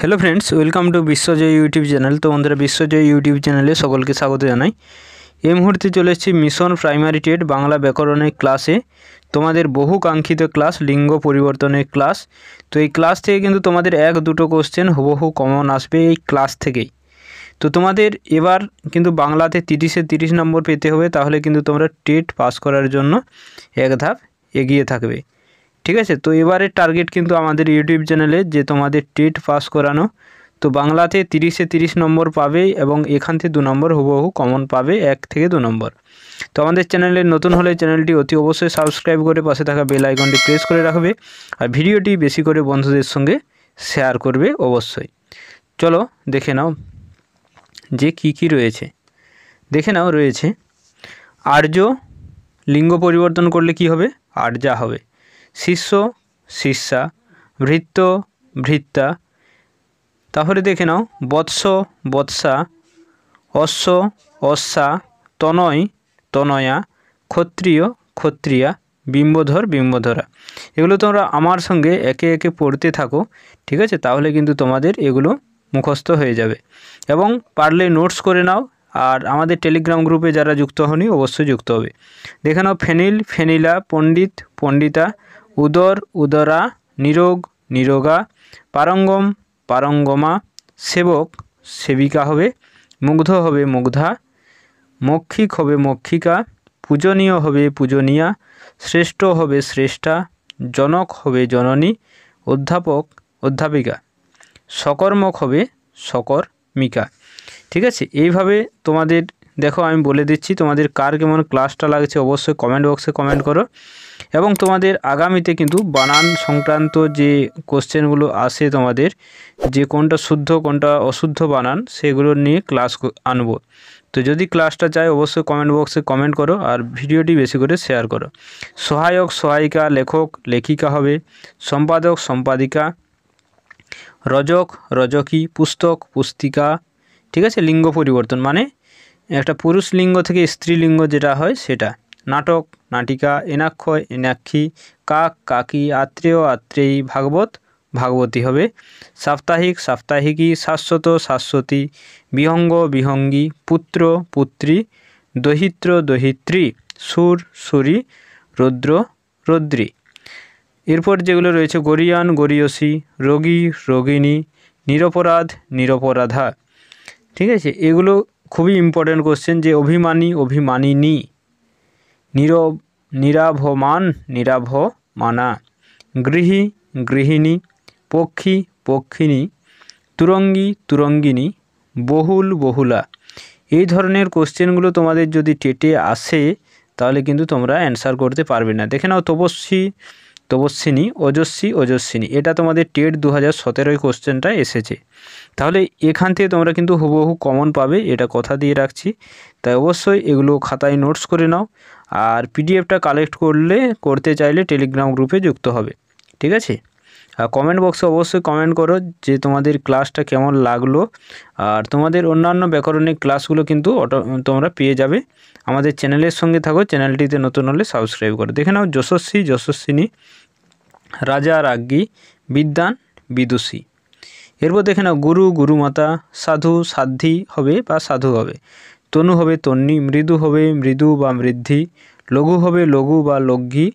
hello friends welcome to Biswajoy YouTube channel তো বন্ধুরা বিশ্বজয় YouTube চ্যানেলে সকলকে স্বাগত জানাই এই মুহূর্তে চলে এসেছি মিশন প্রাইমারি টেট বাংলা ব্যাকরণের ক্লাসে তোমাদের বহু কাঙ্ক্ষিত ক্লাস লিঙ্গ পরিবর্তনের ক্লাস তো এই ক্লাস থেকে কিন্তু তোমাদের এক দুটো কোশ্চেন হুবহু কমন আসবে এই ক্লাস থেকেই তো তোমাদের এবার কিন্তু বাংলাতে তিরিশে তিরিশ নম্বর পেতে হবে তাহলে কিন্তু তোমরা টেট পাস করার জন্য এক ধাপ এগিয়ে থাকবে ঠিক আছে তো এবারের টার্গেট কিন্তু আমাদের ইউটিউব চ্যানেলে যে তোমাদের টেট পাস করানো তো বাংলাতে তিরিশে তিরিশ নম্বর পাবে এবং এখান থেকে দু নম্বর হুবহু কমন পাবে এক থেকে দু নম্বর তো আমাদের চ্যানেলে নতুন হলে চ্যানেলটি অতি অবশ্যই সাবস্ক্রাইব করে পাশে থাকা বেল আইকনটি প্রেস করে রাখবে আর ভিডিওটি বেশি করে বন্ধুদের সঙ্গে শেয়ার করবে অবশ্যই চলো দেখে নাও যে কি কি রয়েছে দেখে নাও রয়েছে আর্য লিঙ্গ পরিবর্তন করলে কি হবে আর্যা হবে শিষ্য শিষ্যা ভৃত্য ভৃত্যা তাহলে দেখে নাও বৎস বৎসা অশ্ব অশ্বা তনয় তনয়া ক্ষত্রিয় ক্ষত্রিয়া বিম্বধর বিম্বধরা এগুলো তোমরা আমার সঙ্গে একে একে পড়তে থাকো ঠিক আছে তাহলে কিন্তু তোমাদের এগুলো মুখস্থ হয়ে যাবে এবং পারলে নোটস করে নাও আর আমাদের টেলিগ্রাম গ্রুপে যারা যুক্ত হনি অবশ্যই যুক্ত হবে দেখে নাও ফেনিল ফেনিলা পণ্ডিত পণ্ডিতা উদর উদরা নিরোগ নিরোগা পারঙ্গম পারঙ্গমা সেবক সেবিকা হবে মুগ্ধ হবে মুগ্ধা মক্ষিক হবে মক্ষিকা পূজনীয় হবে পূজনীয়া শ্রেষ্ঠ হবে শ্রেষ্ঠা জনক হবে জননী অধ্যাপক অধ্যাপিকা সকর্মক হবে সকর্মিকা ঠিক আছে এইভাবে তোমাদের দেখো আমি বলে দিচ্ছি তোমাদের কার কেমন ক্লাসটা লাগছে অবশ্যই কমেন্ট বক্সে কমেন্ট করো এবং তোমাদের আগামীতে কিন্তু বানান সংক্রান্ত যে কোশ্চেনগুলো আসে তোমাদের যে কোনটা শুদ্ধ কোনটা অশুদ্ধ বানান সেগুলো নিয়ে ক্লাস আনবো তো যদি ক্লাসটা চাই অবশ্যই কমেন্ট বক্সে কমেন্ট করো আর ভিডিওটি বেশি করে শেয়ার করো সহায়ক সহায়িকা লেখক লেখিকা হবে সম্পাদক সম্পাদিকা রজক রজকী পুস্তক পুস্তিকা ঠিক আছে লিঙ্গ পরিবর্তন মানে একটা পুরুষ লিঙ্গ থেকে স্ত্রী লিঙ্গ যেটা হয় সেটা নাটক নাটিকা এনাক্ষয় এনাক্ষী কাক কাকি আত্রেয় আত্রেয়ী ভাগবত ভাগবতী হবে সাপ্তাহিক সাপ্তাহিকী শাশ্বত শাশ্বতী বিহঙ্গ বিহঙ্গী পুত্র পুত্রী দহিত্র দহিত্রী সুর সুরী রৌদ্র রুদ্রী এরপর যেগুলো রয়েছে গরিয়ান গরিয়সী রোগী রোগিণী নিরপরাধ নিরপরাধা ঠিক আছে এগুলো খুবই ইম্পর্ট্যান্ট কোশ্চেন যে অভিমানী অভিমানিনী নীরব নিরাভমান মানা গৃহী গৃহিণী পক্ষী পক্ষিণী তুরঙ্গী তুরঙ্গিনী বহুল বহুলা এই ধরনের কোশ্চেনগুলো তোমাদের যদি টেটে আসে তাহলে কিন্তু তোমরা অ্যান্সার করতে পারবে না দেখে নাও তপস্বী তপস্বিনী অজস্বী অজস্বিনী এটা তোমাদের টেট দু হাজার সতেরোই কোশ্চেনটা এসেছে তাহলে এখান থেকে তোমরা কিন্তু হুবহু কমন পাবে এটা কথা দিয়ে রাখছি তাই অবশ্যই এগুলো খাতায় নোটস করে নাও আর পিডিএফটা কালেক্ট করলে করতে চাইলে টেলিগ্রাম গ্রুপে যুক্ত হবে ঠিক আছে আর কমেন্ট বক্সে অবশ্যই কমেন্ট করো যে তোমাদের ক্লাসটা কেমন লাগলো আর তোমাদের অন্যান্য ব্যাকরণিক ক্লাসগুলো কিন্তু অটো তোমরা পেয়ে যাবে আমাদের চ্যানেলের সঙ্গে থাকো চ্যানেলটিতে নতুন হলে সাবস্ক্রাইব করো দেখে নাও যশস্বী যশস্বিনী রাজা রাজ্ঞী বিদ্যান বিদুষী এরপর দেখে নাও গুরু গুরুমাতা সাধু সাধ্বী হবে বা সাধু হবে তনু হবে তন্নি মৃদু হবে মৃদু বা মৃদ্ধি লঘু হবে লঘু বা লঘ্ঘী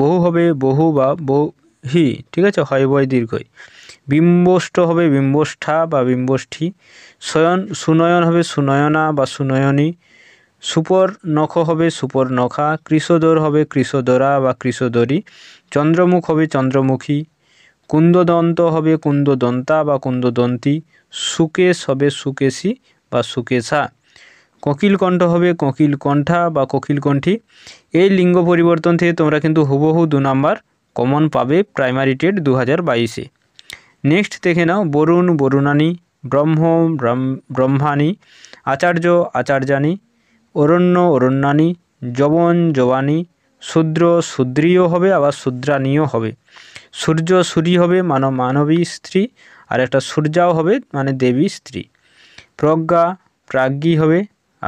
বহু হবে বহু বা বহু হি ঠিক আছে হয় বয় দীর্ঘই বিম্বষ্ট হবে বিম্বষ্ঠা বা বিম্বষ্ঠী শয়ন সুনয়ন হবে সুনয়না বা সুনয়নী সুপর নখ হবে সুপর নখা কৃষদর হবে কৃষদরা বা কৃষদরী চন্দ্রমুখ হবে চন্দ্রমুখী কুন্দদন্ত হবে কুন্দদন্তা বা কুন্দদন্তী সুকেশ হবে সুকেশী বা সুকেশা কোকিলকণ্ঠ হবে কোকিলকণ্ঠা বা কোকিলকণ্ঠী এই লিঙ্গ পরিবর্তন থেকে তোমরা কিন্তু হুবহু দু নাম্বার কমন পাবে প্রাইমারি টেট দু হাজার বাইশে নেক্সট দেখে নাও বরুণ বরুণানী ব্রহ্ম ব্রহ্মানী আচার্য আচার্যানী অরণ্য অরণ্যানী যবন যবানি শূদ্র শূদ্রীয় হবে আবার শূদ্রানীয় হবে সূর্য সূরি হবে মানব মানবী স্ত্রী আর একটা সূর্যাও হবে মানে দেবী স্ত্রী প্রজ্ঞা প্রাজ্ঞী হবে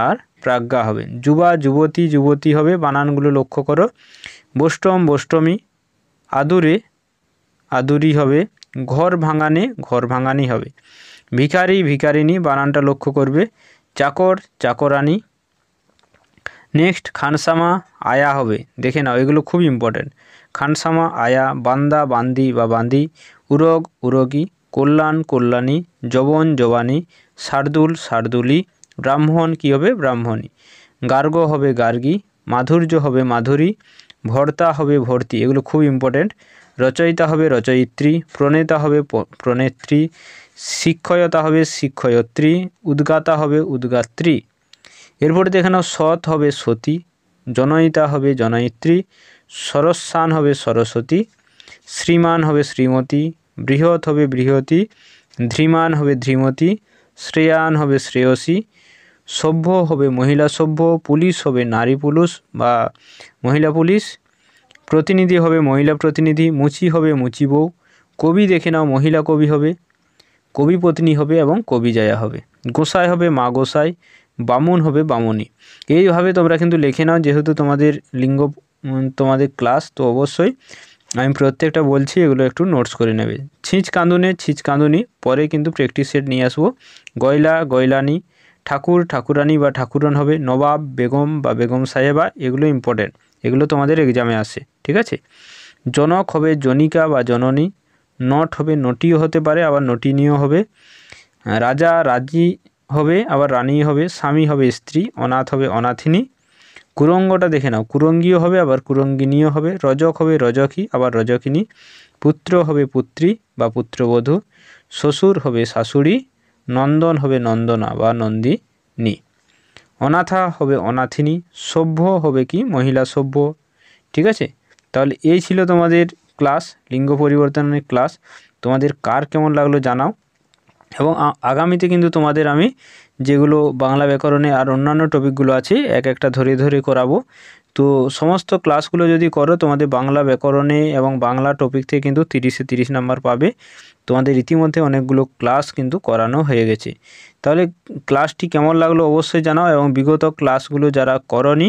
আর প্রাজ্ঞা হবে যুবা যুবতী যুবতী হবে বানানগুলো লক্ষ্য করো বৈষ্টম বৈষ্টমী আদুরে আদুরি হবে ঘর ভাঙানে ঘর ভাঙানি হবে ভিখারি ভিখারিনী বানানটা লক্ষ্য করবে চাকর চাকরানি নেক্সট খানসামা আয়া হবে দেখে নাও এগুলো খুব ইম্পর্ট্যান্ট খানসামা আয়া বান্দা বান্দি বা বান্দি উরগ উরগি কল্যাণ কল্যাণী যবন জবানি শার্দুল শার্দুলি ব্রাহ্মণ কী হবে ব্রাহ্মণী গার্গ হবে গার্গী মাধুর্য হবে মাধুরী ভর্তা হবে ভর্তি এগুলো খুব ইম্পর্টেন্ট রচয়িতা হবে রচয়িত্রী প্রণেতা হবে প্রণেত্রী শিক্ষয়তা হবে শিক্ষয়ত্রী উদ্গাতা হবে উদ্গাত্রী এরপর এখানে সৎ হবে সতী জনয়িতা হবে জনয়িত্রী সরস্বান হবে সরস্বতী শ্রীমান হবে শ্রীমতী বৃহৎ হবে বৃহতী ধ্রিমান হবে ধ্রিমতী শ্রেয়ান হবে শ্রেয়সী সভ্য হবে মহিলা সভ্য পুলিশ হবে নারী পুলিশ বা মহিলা পুলিশ প্রতিনিধি হবে মহিলা প্রতিনিধি মুচি হবে মুচি বউ কবি দেখে নাও মহিলা কবি হবে কবি পত্নী হবে এবং কবি জায়া হবে গোসাই হবে মা গোসাই বামুন হবে বামুনি এইভাবে তোমরা কিন্তু লিখে নাও যেহেতু তোমাদের লিঙ্গ তোমাদের ক্লাস তো অবশ্যই আমি প্রত্যেকটা বলছি এগুলো একটু নোটস করে নেবে ছিঁচ কাঁদুনে ছিঁচ কাঁদুনি পরে কিন্তু প্র্যাকটিস সেট নিয়ে আসবো গয়লা গয়লানি ঠাকুর ঠাকুরানি বা ঠাকুরন হবে নবাব বেগম বা বেগম সাহেবা এগুলো ইম্পর্টেন্ট এগুলো তোমাদের এক্সামে আসে ঠিক আছে জনক হবে জনিকা বা জননী নট হবে নটিও হতে পারে আবার নটিনীয় হবে রাজা রাজি হবে আবার রানী হবে স্বামী হবে স্ত্রী অনাথ হবে অনাথিনী কুরঙ্গটা দেখে নাও কুরঙ্গীয় হবে আবার কুরঙ্গিনীয় হবে রজক হবে রজকী আবার রজকিনী পুত্র হবে পুত্রী বা পুত্রবধূ শ্বশুর হবে শাশুড়ি নন্দন হবে নন্দনা বা নন্দিনী অনাথা হবে অনাথিনী সভ্য হবে কি মহিলা সভ্য ঠিক আছে তাহলে এই ছিল তোমাদের ক্লাস লিঙ্গ পরিবর্তনের ক্লাস তোমাদের কার কেমন লাগলো জানাও এবং আগামীতে কিন্তু তোমাদের আমি যেগুলো বাংলা ব্যাকরণে আর অন্যান্য টপিকগুলো আছে এক একটা ধরে ধরে করাবো তো সমস্ত ক্লাসগুলো যদি করো তোমাদের বাংলা ব্যাকরণে এবং বাংলা টপিক থেকে কিন্তু তিরিশে তিরিশ নাম্বার পাবে তোমাদের ইতিমধ্যে অনেকগুলো ক্লাস কিন্তু করানো হয়ে গেছে তাহলে ক্লাসটি কেমন লাগলো অবশ্যই জানাও এবং বিগত ক্লাসগুলো যারা করনি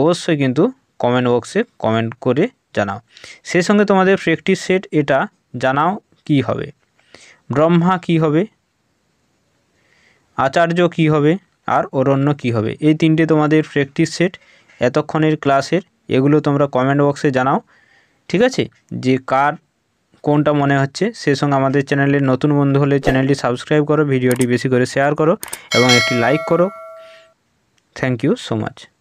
অবশ্যই কিন্তু কমেন্ট বক্সে কমেন্ট করে জানাও সেই সঙ্গে তোমাদের প্র্যাকটিস সেট এটা জানাও কি হবে ব্রহ্মা কি হবে আচার্য কি হবে আর অরণ্য কি হবে এই তিনটে তোমাদের প্র্যাকটিস সেট এতক্ষণের ক্লাসের এগুলো তোমরা কমেন্ট বক্সে জানাও ঠিক আছে যে কার কোনটা মনে হচ্ছে সেই সঙ্গে আমাদের চ্যানেলে নতুন বন্ধু হলে চ্যানেলটি সাবস্ক্রাইব করো ভিডিওটি বেশি করে শেয়ার করো এবং একটি লাইক করো থ্যাংক ইউ সো মাচ